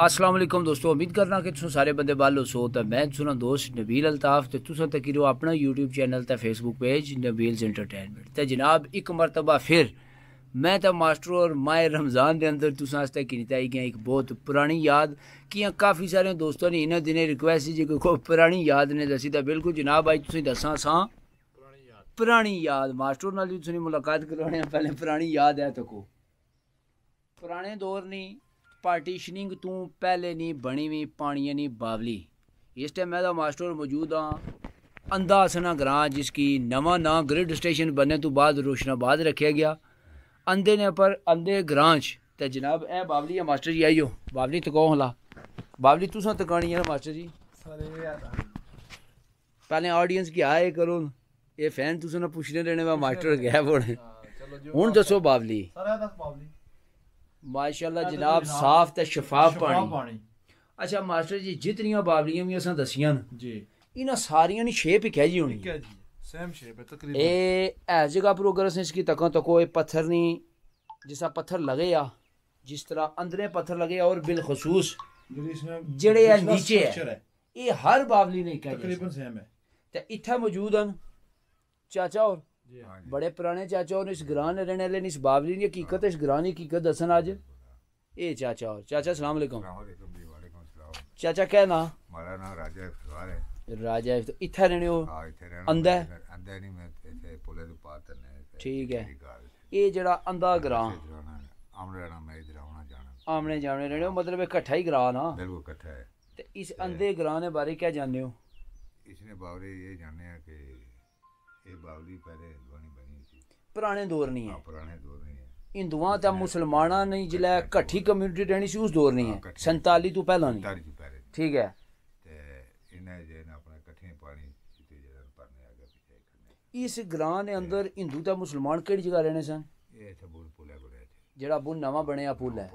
असलम दोस्तों उम्मीद करना कि तुम सारे बंदे बालो सो तो मैं सुना दोस्त नबील अल्ताफ तो तुम तक अपना यूट्यूब चैनल तो फेसबुक पेज नबील्स इंटरटेनमेंट तो जनाब एक मरतबा फिर मैं तो मास्टर और माए रमज़ान के अंदर तुस तक गिनता ही एक बहुत पुरानी याद कि काफ़ी सारे दोस्तों ने इन्होंने दिनें रिक्वेस्ट जी कोई पुरानी याद ने दसी तो बिल्कुल जनाब अच्छी तुम्हें दसा सा पुरानी याद मास्टर भी तुम मुलाकात करवाने पहले पुरानी याद है तको पुराने दौर नहीं पार्टीशनिंग तू पहले नहीं बनी हुई पानियै नी बावली इस टाइम मैं मास्टर मौजूद हाँ अंधासना ग्रां जिसकी नवा ना ग्रिड स्टेशन बनने तो बाद रोशनाबाद रखा गया अंधे ने पर अंधे ग्रां च ते जनाब ए बावली है मास्टर जी आइयो बावली तको हला बावली तुसा तकानी है मास्टर जी पहले ऑडियंस की आए करो ये फैन तुसा ना पूछने देने मास्टर गैप बोले हूँ दसो बावली माशाल्लाह तो जनाब साफ ते शफाफ पानी अच्छा मास्टर जी जितनियां बावलियां भी असें दसियां न जी इना सारियां नी शेप ही कह जी होनी सेम शेप है तकरीबन ए ऐस जगह पर अगर असें इसकी तको तको ए पत्थर नी जिसा पत्थर लगे या जिस तरह अंदर पत्थर लगे और बिलखसूस जेड़े नीचे है ये हर बावली ने तकरीबन सेम है ते इत्थे मौजूद हन चाचा और ਬੜੇ ਪੁਰਾਣੇ ਚਾਚਾ ਉਹ ਇਸ ਨੇ ਰਹਿਣ ਵਾਲੇ ਨੇ ਇਸ ਬਾਬਲੀ ਦੀ ਹਕੀਕਤ ਇਸ ਗ੍ਰਾਨ ਦੀ ਹਕੀਕਤ ਦੱਸਣ ਅੱਜ ਇਹ ਚਾਚਾ ਚਾਚਾ ਸਲਾਮ ਅਲੈਕਮ ਚਾਚਾ ਕਹਿ ਨਾ ਮਾਰਾ ਨਾ ਰਾਜਾ ਇਫਤਾਰ ਹੈ ਰਾਜਾ ਇਫਤਾਰ ਇੱਥੇ ਰਹਿਣੇ ਹੋ ਹਾਂ ਇੱਥੇ ਰਹਿਣਾ ਅੰਦਾ ਅੰਦਾ ਨਹੀਂ ਮੈਂ ਇੱਥੇ ਪੁਲੇ ਦੇ ਪਾਰ ਤੇ ਠੀਕ ਹੈ ਇਹ ਜਿਹੜਾ ਅੰਦਾ ਗ੍ਰਾਂ ਆਮਰੇ ਰਹਿਣਾ ਮੈਂ ਇਧਰ ਆਉਣਾ ਜਾਣਾ ਆਮਨੇ ਜਾਣੇ ਰਹਿਣੇ ਮਤਲਬ ਇਕੱਠਾ ਹੀ ਗ੍ਰਾਂ ਨਾ ਬਿਲਕੁਲ ਇਕੱਠਾ ਹੈ ਤੇ ਇਸ ਅੰਦੇ ਗ੍ਰਾਂ ਦੇ ਬਾਰੇ ਕੀ ਜਾਣਦੇ ਹੋ ਇਸ ਨੇ ਬਾਰੇ ਇਹ ਜਾਣਿਆ ਕਿ ਇਹ ਬਾਵਲੀ ਪਹਿਲੇ ਹਿੰਦਵਾਨੀ ਬਣੀ ਸੀ ਪੁਰਾਣੇ ਦੌਰ ਨਹੀਂ ਹੈ ਪੁਰਾਣੇ ਦੌਰ ਨਹੀਂ ਹੈ ਹਿੰਦੂਆਂ ਤੇ ਮੁਸਲਮਾਨਾਂ ਨੇ ਜਿਹੜਾ ਇਕੱਠੀ ਕਮਿਊਨਿਟੀ ਰਹਿਣੀ ਸੀ ਉਸ ਦੌਰ ਨਹੀਂ ਹੈ 47 ਤੋਂ ਪਹਿਲਾਂ ਨਹੀਂ 47 ਤੋਂ ਪਹਿਲੇ ਠੀਕ ਹੈ ਤੇ ਇਹਨਾਂ ਜੇ ਨਾ ਆਪਣੇ ਇਕੱਠੇ ਪਾਣੀ ਤੇ ਜਿਹੜਾ ਪਰਨੇ ਆ ਗਿਆ ਪਿੱਛੇ ਕਰਨੇ ਇਸ ਗ੍ਰਾਂ ਦੇ ਅੰਦਰ ਹਿੰਦੂ ਤੇ ਮੁਸਲਮਾਨ ਕਿਹੜੀ ਜਗ੍ਹਾ ਰਹਿਣੇ ਸਨ ਇਹ ਇੱਥੇ ਬੁਲ ਪੁਲ ਹੈ ਬੁਲੇ ਜਿਹੜਾ ਬੁਲ ਨਵਾਂ ਬਣਿਆ ਪੁਲ ਹੈ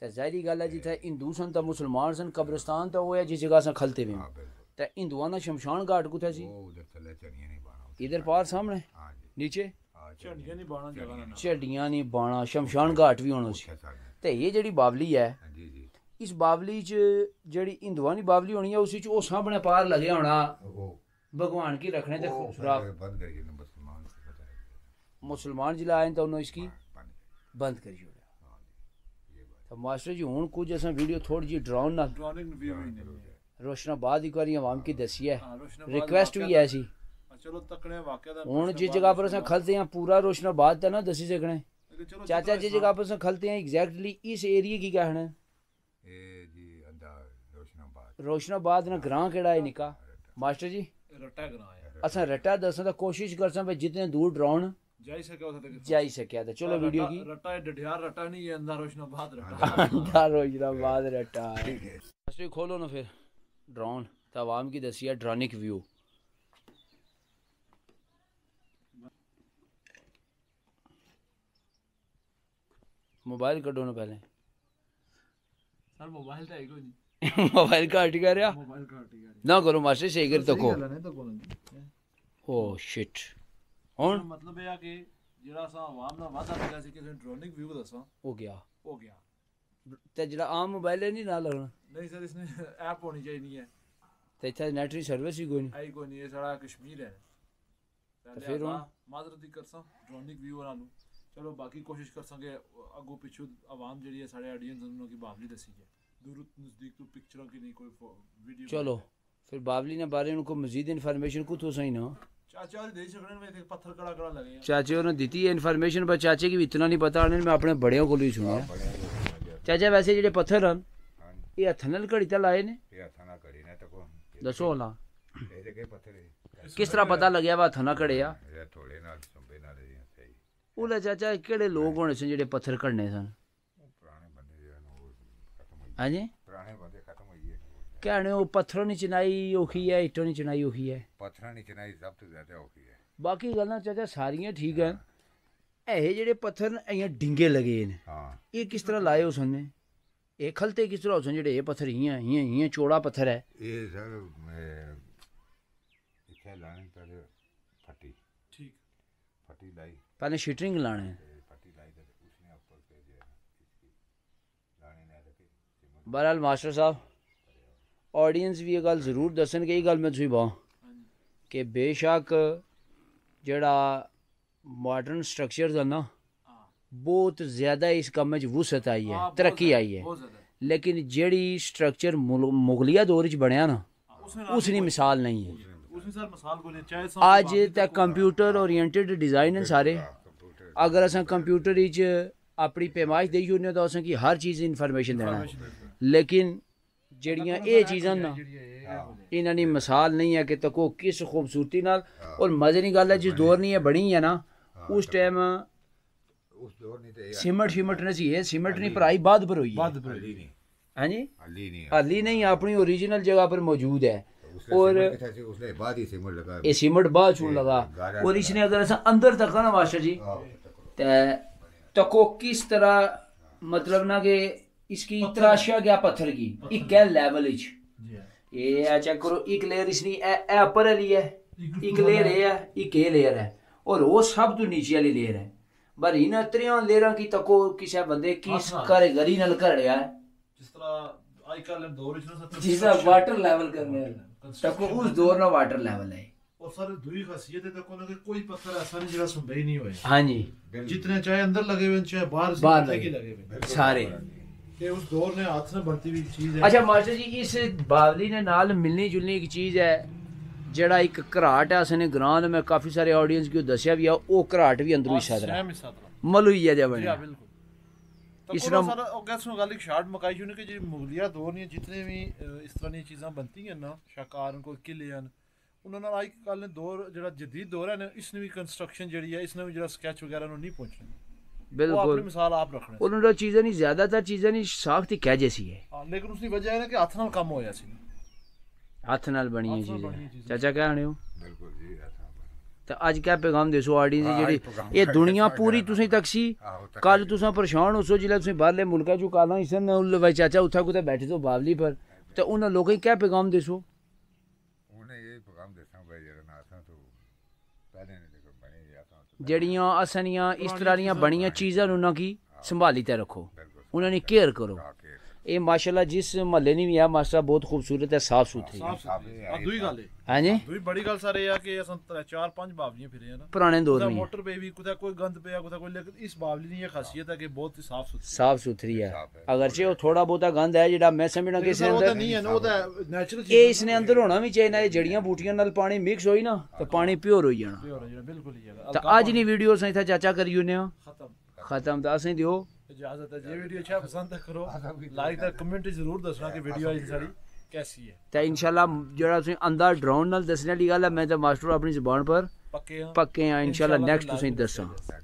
ਤੇ ਜ਼ਾਹਿਰੀ ਗੱਲ ਹੈ ਜਿੱਥੇ ਹਿੰਦੂ ਸਨ ਤੇ ਮੁਸਲਮਾਨ ਸਨ ਕਬਰਸਤਾਨ ਤਾਂ ਉਹ ਹੈ ਜਿਸ ਜਗ੍ਹਾ ਸਾਂ ਖਲਤੇ ਵੇ ਤੇ ਹਿੰਦੂਆਂ ਦਾ ਸ਼ਮਸ਼ਾਨ ਘਾਟ ਕੁਥੇ ਸੀ ਉਹ ਉਧਰ ਥੱਲੇ ਚੜੀਆਂ ਨਹੀਂ इधर पार सामने हाँ नीचे हाँ, हाँ झड्डियां नहीं बाना शमशान घाट भी होना उसी तो ये जी बावली है इस बावली च हिंदुआ हिंदुआनी बावली होनी है उसी सामने पार लगे होना भगवान की रखने मुसलमान जिला आए तो उन्होंने इसकी बंद करी तो मास्टर जी हूँ कुछ असा वीडियो थोड़ी जी ड्राउन ना रोशनाबाद एक बार आवाम की दसी है रिक्वेस्ट भी है ऐसी ਚਲੋ ਤੱਕਣੇ ਵਾਕਿਆ ਦਾ खलते हैं पूरा रोशनाबाद था ना दसी सकने चाचा जिस जगह हाँ। पर खलते हैं एग्जैक्टली इस एरिया की क्या है रोशनाबाद ना ग्रां केड़ा है निका मास्टर जी असा रट्टा अच्छा, दसा तो कोशिश करसा भाई जितने दूर ड्राउन जाई सके जाई सके चलो वीडियो की रट्टा है डढियार रट्टा नहीं है अंदा रोशनाबाद रोशनाबाद ठीक खोलो ना फिर ड्रोन तवाम की दसिया ड्रोनिक व्यू ਮੋਬਾਈਲ ਕੱਢੋ ਨਾ ਪਹਿਲੇ ਸਰ ਮੋਬਾਈਲ ਤਾਂ ਹੈਗੋ ਜੀ ਮੋਬਾਈਲ ਕੱਟ ਗਿਆ ਰਿਆ ਮੋਬਾਈਲ ਕੱਟ ਗਿਆ ਕਰ ਨਾ ਕਰੋ ਮਾਸਟਰ ਸ਼ੇਗਰ ਤੱਕੋ ਓ ਸ਼ਿਟ ਹੁਣ ਮਤਲਬ ਇਹ ਆ ਕਿ ਜਿਹੜਾ ਸਾ ਆਵਾਮ ਦਾ ਵਾਦਾ ਪਿਆ ਸੀ ਕਿ ਡਰੋਨਿਕ ਵਿਊ ਦੱਸਾਂ ਹੋ ਗਿਆ ਹੋ ਗਿਆ ਤੇ ਜਿਹੜਾ ਆਮ ਮੋਬਾਈਲ ਹੈ ਨਹੀਂ ਨਾਲ ਲੱਗਣਾ ਨਹੀਂ ਸਰ ਇਸਨੇ ਐਪ ਹੋਣੀ ਚਾਹੀਦੀ ਹੈ ਤੇ ਇੱਥੇ ਨੈਟ ਦੀ ਸਰਵਿਸ ਹੀ ਕੋਈ ਨਹੀਂ ਆਈ ਕੋਈ ਨਹੀਂ ਇਹ ਸਾਰਾ ਕਸ਼ਮੀਰ ਹੈ ਤੇ ਫਿਰ ਮਾਦਰ ਦੀ ਕਰਸਾਂ ਡਰੋਨਿਕ ਵਿਊ ਵਾਲਾ ਨੂੰ ਚਲੋ ਬਾਕੀ ਕੋਸ਼ਿਸ਼ ਕਰਸਾਂਗੇ ਅੱਗੋਂ ਪਿੱਛੋਂ ਆਵਾਮ ਜਿਹੜੀ ਹੈ ਸਾਡੇ ਆਡੀਅנס ਉਹਨਾਂ ਦੀ ਬਾਵਲੀ ਦੱਸੀ दूर नज़दीक तो पिक्चरों की नहीं कोई वीडियो चलो फिर बावली ने बारे उनको मजीद इन्फॉर्मेशन कुछ हो सही ना चाचे और दी है पर चाचे की इतना नहीं पता उन्हें मैं अपने बड़े को ही सुना चाचा वैसे जेडे पत्थर हैं ये हथ घड़ी तल आए ने दसो होला किस तरह पता लगे वा हथ घड़े आ ਉਹਦਾ ਚਾਚਾ ਕਿਹੜੇ ਲੋਕ ਹੋਣੇ ਸਨ ਜਿਹੜੇ ਪੱਥਰ ਘੜਨੇ ਸਨ ਪੁਰਾਣੇ ਬੰਦੇ ਜਿਹੜੇ ਉਹ ਖਤਮ ਹੋਈ ਹਾਂਜੀ ਪੁਰਾਣੇ ਬੰਦੇ ਖਤਮ ਹੋਈ ਗਏ ਕਹਿੰਦੇ ਉਹ ਪੱਥਰੋਂ ਨਹੀਂ ਚਨਾਈ ਔਖੀ ਹੈ ਇੱਟੋਂ ਨਹੀਂ ਚਨਾਈ ਔਖੀ ਹੈ ਪੱਥਰਾਂ ਨਹੀਂ ਚਨਾਈ ਸਭ ਤੋਂ ਜ਼ਿਆਦਾ ਔਖੀ ਹੈ ਬਾਕੀ ਗੱਲਾਂ ਚਾਚਾ ਸਾਰੀਆਂ ਠੀਕ ਹਨ ਇਹ ਜਿਹੜੇ ਪੱਥਰ ਐਂ ਡਿੰਗੇ ਲਗੇ ਨੇ ਹਾਂ ਇਹ ਕਿਸ ਤਰ੍ਹਾਂ ਲਾਏ ਉਸ ਨੇ ਇਹ ਖਲਤੇ ਕਿਸ ਤਰ੍ਹਾਂ ਹੋਸਨ ਜਿਹੜੇ ਇਹ ਪੱਥਰ ਹੀਆਂ ਹੀਆਂ ਹੀਆਂ ਚੋੜਾ ਪੱਥਰ ਹੈ ਇਹ ਸਰ ਇੱਥੇ ਲਾਣੇ ਤਾਂ ਫੱਟੀ ਠੀਕ ਪਹਿਲੇ ਸ਼ੀਟਰਿੰਗ ਲਾਣੇ बहरहाल मास्टर साहब ऑडियंस भी ये गल जरूर दसन कि गल मैं तुम बां कि बेशक जड़ा मॉडर्न स्ट्रक्चर है ना बहुत ज़्यादा इस कम वसत आई है तरक्की आई है लेकिन जड़ी स्ट्रक्चर मुगलिया दौर च बनया ना उसकी मिसाल नहीं है अज कंप्यूटर ओरिएंटेड डिजाइन हैं सारे हाँ, अगर अस कंप्यूटर अपनी पेमाइश देई ओड़ने तो असें हर चीज इंफॉर्मेशन देना लेकिन जड़िया ये चीजा ना हाँ। इन्होंने मिसाल नहीं है कि तको किस खूबसूरती नाल हाँ। और मजे नहीं गल जिस दौर नहीं यह बनी है ना उस टाइम सिमट सिमट ने ये सिमट नहीं पराई बाद पर हुई है जी हाली नहीं अपनी ओरिजिनल जगह पर मौजूद है और ये सिमट बाद छून लगा और इसने अगर ऐसा अंदर तक ना मास्टर जी हाँ। तको तो किस तरह मतलब ना कि इसकी तराशिया गया पत्थर की एक क्या लेवल इच हाँ। ये चेक करो एक लेयर इसनी ए अपर वाली है एक लेयर ये है एक ये लेयर है और वो सब तो नीचे वाली लेयर है पर इन त्रियों लेयर की तको किसी बंदे किस हाँ, कारीगरी नल घर है जिस तरह आजकल दौर जिस तरह वाटर लेवल करने तको उस दौर ना वाटर लेवल है और सर दूई खासियत है तको ना कि कोई पत्थर ऐसा नहीं जरा नहीं हुए हां जी जितने चाहे अंदर लगे हुए चाहे बाहर बाहर लगे हुए सारे उस दौर ने हाथ से बनती हुई चीज है अच्छा मास्टर जी इस बावली ने नाल मिलनी जुलनी एक चीज है ਜਿਹੜਾ ਇੱਕ ਘਰਾਟ ਹੈ ਅਸਨੇ ਗ੍ਰਾਂਡ ਮੈਂ ਕਾਫੀ ਸਾਰੇ ਆਡੀਅנס ਕਿਉਂ ਦੱਸਿਆ ਵੀ ਆ ਉਹ ਘਰਾਟ ਵੀ ਅੰਦਰੋਂ ਹੀ ਸਾਦਰਾ ਮਲੂਈਆ ਜਿਹਾ ਬਣਿਆ ਬਿਲਕੁਲ ਇਸਲਾਮ ਅਗਸ ਨੂੰ ਗੱਲ ਇੱਕ ਸ਼ਾਰਟ ਮਕਾਈ ਸ਼ੁਰੂ ਕਿ ਜਿਹੜੀ ਮੁਗਲਿਆ ਦੌਰ ਨੇ ਜਿਤਨੇ ਵੀ ਇਸ ਤਰ੍ਹਾਂ ਦੀਆਂ ਚੀਜ਼ਾਂ ਬਣਦੀਆਂ ਨਾ ਸ਼ਿਕਾਰਨ ਕੋਈ ਕਿਲੇ ਹਨ ਉਹਨਾਂ ਨਾਲ ਅੱਜ ਕੱਲ ਦੌਰ ਜਿਹੜਾ ਜਦੀਦ ਦੌਰ ਹੈ ਨਾ ਇਸ ਨੂੰ ਵੀ ਕੰਸਟਰਕਸ਼ਨ ਜਿਹੜੀ ਹੈ ਇਸ ਨੂੰ ਵੀ ਜਿਹੜਾ ਸਕੈਚ ਵਗੈਰਾ ਨੂੰ ਨਹੀਂ ਪਹੁੰਚਣਾ बिल्कुल मिसाल आप रखने उन्होंने चीज़ें नहीं ज़्यादातर चीज़ें नहीं साख्त ही कह जैसी है आ, लेकिन उसकी वजह है कि हथ नाल कम होया सी हथ नाल बनी है चीज़ें चाचा क्या आने हो बिल्कुल जी ਤੇ ਅੱਜ ਕਿਆ ਪੈਗਾਮ ਦੇਸੋ ਆਡੀਅנס ਜਿਹੜੀ ਇਹ ਦੁਨੀਆ ਪੂਰੀ ਤੁਸੀਂ ਤੱਕ ਸੀ ਕੱਲ ਤੁਸੀਂ ਪਰੇਸ਼ਾਨ ਹੋਸੋ ਜਿਲੇ ਤੁਸੀਂ ਬਾਹਰਲੇ ਮੁਲਕਾਂ ਚੋਂ ਕਾਲਾਂ ਇਸਨ ਉਲ ਵੇ ਚਾਚਾ ਉੱਥਾ ਕੋਤੇ ਬੈਠੇ ਤੋਂ ਬਾਵਲੀ ਪਰ ਤੇ ਉਹਨਾਂ ਲੋਕਾਂ ਨੂੰ ਕਿਆ ਪੈਗਾਮ ਦੇਸੋ ਉਹਨੇ ਇਹ ਪੈਗਾਮ ਦੇਸਾਂ ਬਈ ਜਿਹੜਾ ਨਾ ਅਸਾਂ ਤੋਂ ਪਹਿਲੇ ਨੇ ਦੇਖੋ ਬਣੀ ਆਸਾਂ ਜਿਹੜੀਆਂ ਅਸਨੀਆਂ ਇਸ ਤਰ੍ਹਾਂ ਦੀਆਂ ਬਣੀਆਂ ਚੀਜ਼ਾਂ ਨੂੰ ਨਾ ਕੀ ਸੰਭਾਲੀ ਤੇ ਰੱਖੋ ਉਹਨਾਂ ਨੇ ਕੇਅਰ ਕਰੋ ਇਹ ਮਾਸ਼ਾਅੱਲਾ ਜਿਸ ਮਹੱਲੇ ਨਹੀਂ ਵੀ ਆ ਮਾਸਾ ਬਹੁਤ ਖੂਬਸੂਰਤ ਹੈ ਸਾਫ ਸੁਥਰੀ ਹੈ ਦੂਈ ਗੱਲ ਹੈ ਹਾਂਜੀ ਦੂਈ ਬੜੀ ਗੱਲ ਸਾਰੇ ਆ ਕਿ ਅਸਾਂ ਚਾਰ ਪੰਜ ਬਾਵਲੀਆਂ ਫਿਰੇ ਆ ਨਾ ਪੁਰਾਣੇ ਦੌਰ ਵਿੱਚ ਮੋਟਰ ਪੇ ਵੀ ਕੁਦਾ ਕੋਈ ਗੰਦ ਪਿਆ ਕੁਦਾ ਕੋਈ ਲੇਕਿਨ ਇਸ ਬਾਵਲੀ ਦੀ ਇਹ ਖਾਸੀਅਤ ਹੈ ਕਿ ਬਹੁਤ ਸਾਫ ਸੁਥਰੀ ਸਾਫ ਸੁਥਰੀ ਹੈ ਅਗਰ ਜੇ ਉਹ ਥੋੜਾ ਬਹੁਤਾ ਗੰਦ ਹੈ ਜਿਹੜਾ ਮੈਂ ਸਮਝਣਾ ਕਿ ਇਸ ਅੰਦਰ ਉਹ ਨਹੀਂ ਹੈ ਨਾ ਉਹ ਤਾਂ ਨੈਚੁਰਲ ਚੀਜ਼ ਇਹ ਇਸ ਨੇ ਅੰਦਰ ਹੋਣਾ ਵੀ ਚਾਹੀਦਾ ਇਹ ਜੜੀਆਂ ਬੂਟੀਆਂ ਨਾਲ ਪਾਣੀ ਮਿਕਸ ਹੋਈ ਨਾ ਤਾਂ ਪਾਣੀ ਪਿਓਰ ਹੋਈ ਜਾਣਾ ਪਿਓਰ ਹੋ ਜਾਣਾ ਬਿਲਕੁਲ ਹੀ ਜਾਣਾ ਤਾਂ ਅੱਜ ਨਹੀਂ ਵੀਡੀਓ ਸਾਂ ਇਥਾ ਚਾਚਾ ਕਰੀਓ ਨੇ ਖਤਮ ਖਤਮ ਤਾਂ ਅਸੀਂ ਦਿਓ इजाजत है जो वीडियो अच्छा पसंद करो लाइक दा कमेंट जरूर दसना कि वीडियो आई सारी कैसी है तो इंशाल्लाह जेड़ा तुसें अंदर ड्रोन नाल दसने वाली गल है मैं तो मास्टर अपनी जुबान पर पक्के हां पक्के हां इंशाल्लाह नेक्स्ट तुसें दसा